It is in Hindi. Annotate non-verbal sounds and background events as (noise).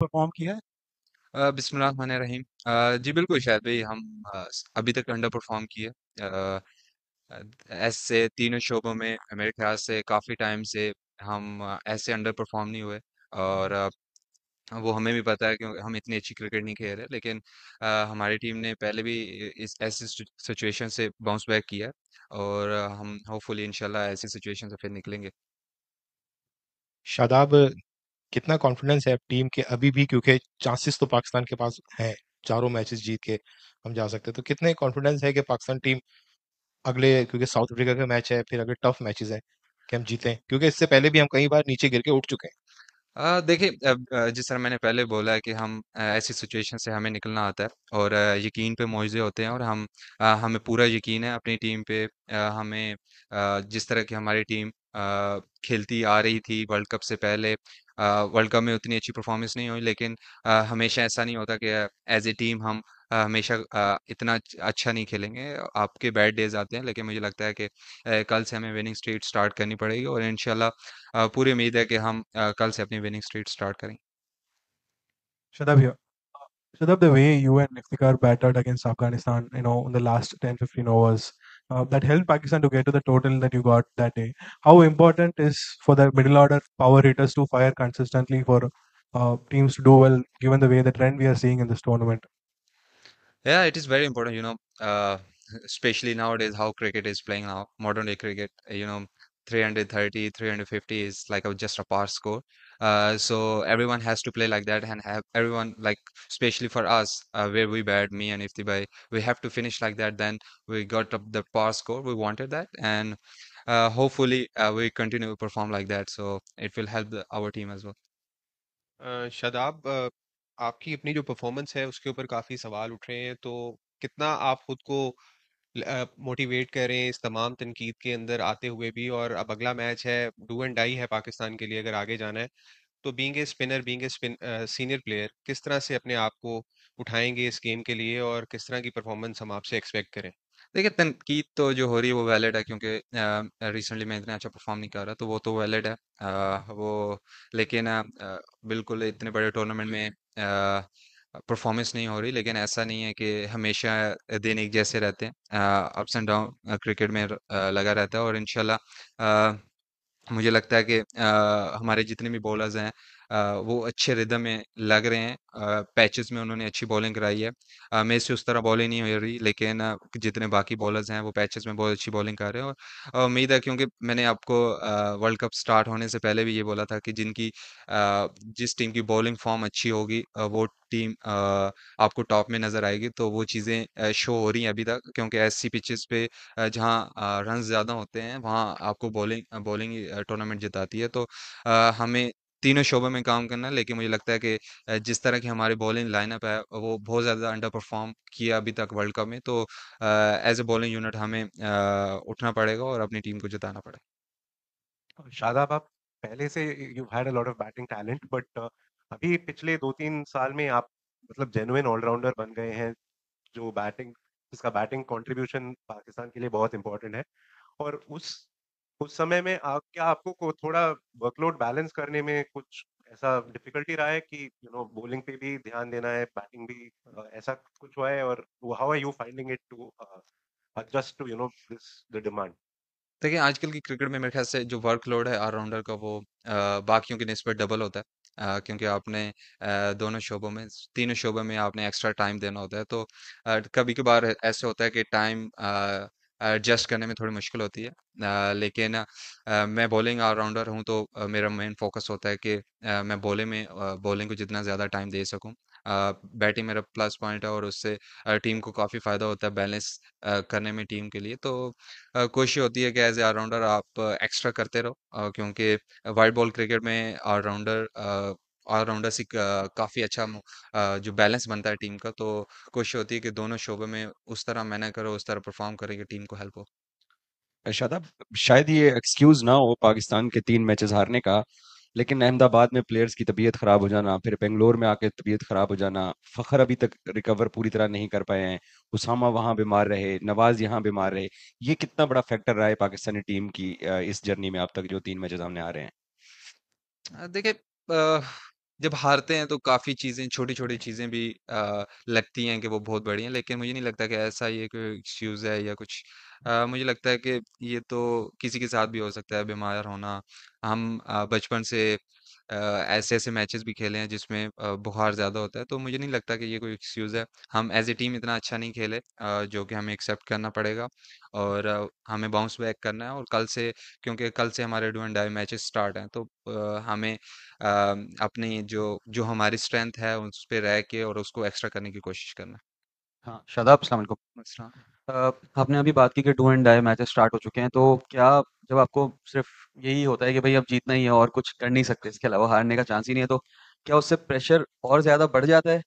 परफॉर्म किया है बिस्मिल रहीम जी बिल्कुल शायद भाई हम अभी तक अंडर परफॉर्म किए ऐसे तीनों शोबों में मेरे ख्याल से काफ़ी टाइम से हम ऐसे अंडर परफॉर्म नहीं हुए और वो हमें भी पता है क्योंकि हम इतनी अच्छी क्रिकेट नहीं खेल रहे लेकिन हमारी टीम ने पहले भी इस ऐसी सिचुएशन से बाउंस बैक किया है और हम होपफुली इनशाला ऐसी सिचुएशन से फिर निकलेंगे शादाब कितना कॉन्फिडेंस है टीम के अभी भी क्योंकि चांसेस तो पाकिस्तान के पास है चारों मैचेस जीत के हम जा सकते हैं तो कितने कॉन्फिडेंस है कि पाकिस्तान टीम अगले क्योंकि साउथ अफ्रीका का मैच है फिर अगले टफ मैचेस है कि हम जीते क्योंकि इससे पहले भी हम कई बार नीचे गिर के उठ चुके हैं देखिए जिस तरह मैंने पहले बोला है कि हम ऐसी सिचुएशन से हमें निकलना आता है और यकीन पे मुआवजे होते हैं और हम हमें पूरा यकीन है अपनी टीम पे हमें जिस तरह की हमारी टीम खेलती आ रही थी वर्ल्ड कप से पहले वर्ल्ड कप में उतनी अच्छी परफॉर्मेंस नहीं हुई लेकिन आ, हमेशा ऐसा नहीं होता कि एज ए टीम हम आ, हमेशा आ, इतना अच्छा नहीं खेलेंगे आपके बैड डेज आते हैं लेकिन मुझे लगता है कि आ, कल से हमें विनिंग स्ट्रीट स्टार्ट करनी पड़ेगी और इनशाला पूरी उम्मीद है कि हम आ, कल से अपनी विनिंग स्ट्रीट स्टार्ट करेंगे Shadab, the way you and Iftikhar battled against Afghanistan, you know, in the last 10-15 overs, uh, uh, that helped Pakistan to get to the total that you got that day. How important is for the middle order power hitters to fire consistently for uh, teams to do well, given the way the trend we are seeing in this tournament? Yeah, it is very important. You know, uh, (laughs) especially nowadays how cricket is playing now, modern day cricket. You know, 330 350 is like a, just a par score uh, so everyone has to play like that and have everyone like especially for us uh, where we bad, me and iftibai we have to finish like that then we got up the par score we wanted that and uh, hopefully uh, we continue to perform like that so it will help the, our team as well Shadab uh, uh, आपकी अपनी performance परफॉर्मेंस है उसके ऊपर काफ़ी सवाल उठ रहे हैं तो कितना आप खुद मोटिवेट करें इस तमाम तनकीद के अंदर आते हुए भी और अब अगला मैच है डू एंड डाई है पाकिस्तान के लिए अगर आगे जाना है तो being a spinner being a spin senior player किस तरह से अपने आप को उठाएंगे इस गेम के लिए और किस तरह की परफॉर्मेंस हम आपसे एक्सपेक्ट करें देखिए तनकीद तो जो हो रही है वो वैलिड है क्योंकि रिसेंटली मैं इतना अच्छा परफॉर्म नहीं कर रहा तो वो तो वैलिड है आ, वो लेकिन आ, बिल्कुल इतने बड़े टूर्नामेंट में आ, परफॉर्मेंस नहीं हो रही लेकिन ऐसा नहीं है कि हमेशा दिन एक जैसे रहते हैं अप्स एंड डाउन क्रिकेट में लगा रहता है और इनशाला मुझे लगता है कि आ, हमारे जितने भी बॉलर्स हैं आ, वो अच्छे रिदम में लग रहे हैं पैचेस में उन्होंने अच्छी बॉलिंग कराई है आ, मेरे से उस तरह बॉलिंग नहीं हो रही लेकिन जितने बाकी बॉलर्स हैं वो पैचेस में बहुत अच्छी बॉलिंग कर रहे हैं और उम्मीद है क्योंकि मैंने आपको वर्ल्ड कप स्टार्ट होने से पहले भी ये बोला था कि जिनकी आ, जिस टीम की बॉलिंग फॉर्म अच्छी होगी वो टीम आपको टॉप में नज़र आएगी तो वो चीज़ें शो हो रही हैं अभी तक क्योंकि ऐसी पिचेस पे जहाँ रन ज़्यादा होते हैं वहाँ आपको बॉलिंग बॉलिंग टूर्नामेंट जिताती है तो हमें तीनों शोबों में काम करना लेकिन मुझे लगता है कि जिस तरह की हमारी बॉलिंग लाइनअप है वो बहुत ज़्यादा अंडर परफॉर्म किया अभी तक वर्ल्ड कप में तो एज ए बॉलिंग यूनिट हमें आ, उठना पड़ेगा और अपनी टीम को जिताना पड़ेगा शादाब आप पहले से you had a lot of batting talent but अभी पिछले दो तीन साल में आप मतलब जेनुइन ऑलराउंडर बन गए हैं जो बैटिंग जिसका बैटिंग कंट्रीब्यूशन पाकिस्तान के लिए बहुत इंपॉर्टेंट है और उस उस समय में आप क्या आपको को थोड़ा वर्कलोड बैलेंस करने में कुछ ऐसा डिफिकल्टी रहा है कि यू नो बॉलिंग पे भी ध्यान देना है बैटिंग भी ऐसा कुछ हुआ है और how are you finding it to adjust to you know this the demand देखिए आजकल की क्रिकेट में मेरे ख्याल से जो वर्कलोड है ऑलराउंडर का वो बाकियों की नस्बत डबल होता है आ, क्योंकि आपने आ, दोनों शोबों में तीनों शोबों में आपने एक्स्ट्रा टाइम देना होता है तो कभी कभार ऐसे होता है कि टाइम एडजस्ट करने में थोड़ी मुश्किल होती है आ, लेकिन आ, मैं बॉलिंग ऑलराउंडर हूँ तो आ, मेरा मेन फोकस होता है कि आ, मैं बॉलिंग में बॉलिंग को जितना ज़्यादा टाइम दे सकूँ बैटिंग मेरा प्लस पॉइंट है और उससे टीम को काफ़ी फ़ायदा होता है बैलेंस करने में टीम के लिए तो कोशिश होती है कि एज ए ऑलराउंडर आप एक्स्ट्रा करते रहो क्योंकि वाइट बॉल क्रिकेट में ऑलराउंडर ऑलराउंडर से काफ़ी अच्छा जो बैलेंस बनता है टीम का तो कोशिश होती है कि दोनों शोबे में उस तरह मैंने करो उस तरह परफॉर्म करें कि टीम को हेल्प हो शायद ये एक्सक्यूज ना हो पाकिस्तान के तीन मैचेस हारने का लेकिन अहमदाबाद में प्लेयर्स की तबीयत खराब हो जाना फिर बेंगलोर में आके तबीयत खराब हो जाना फखर अभी तक रिकवर पूरी तरह नहीं कर पाए हैं उसामा वहां बीमार रहे नवाज यहाँ बीमार रहे ये कितना बड़ा फैक्टर रहा है पाकिस्तानी टीम की इस जर्नी में अब तक जो तीन मैच सामने आ रहे हैं देखिये जब हारते हैं तो काफ़ी चीज़ें छोटी छोटी चीज़ें भी अ, लगती हैं कि वो बहुत बड़ी हैं लेकिन मुझे नहीं लगता कि ऐसा ये कोई एक्सक्यूज़ है या कुछ आ, मुझे लगता है कि ये तो किसी के साथ भी हो सकता है बीमार होना हम बचपन से ऐसे ऐसे मैचेस भी खेले हैं जिसमें बुखार ज़्यादा होता है तो मुझे नहीं लगता कि ये कोई एक्सक्यूज़ है। हम एज़ ए टीम इतना अच्छा नहीं खेले जो कि हमें एक्सेप्ट करना पड़ेगा और हमें बाउंस बैक करना है और कल से क्योंकि कल से हमारे do and die matches start हैं तो हमें अपनी जो जो हमारी स्ट्रेंथ है उस पर रह के और उसको एक्स्ट्रा करने की कोशिश करना है। हाँ, शादाब, आपने अभी बात की कि do and die matches start हो चुके हैं तो क्या जब आपको सिर्फ यही होता है कि भाई अब जीतना ही है और कुछ कर नहीं सकते इसके अलावा हारने का चांस ही नहीं है तो क्या उससे प्रेशर और ज्यादा बढ़ जाता है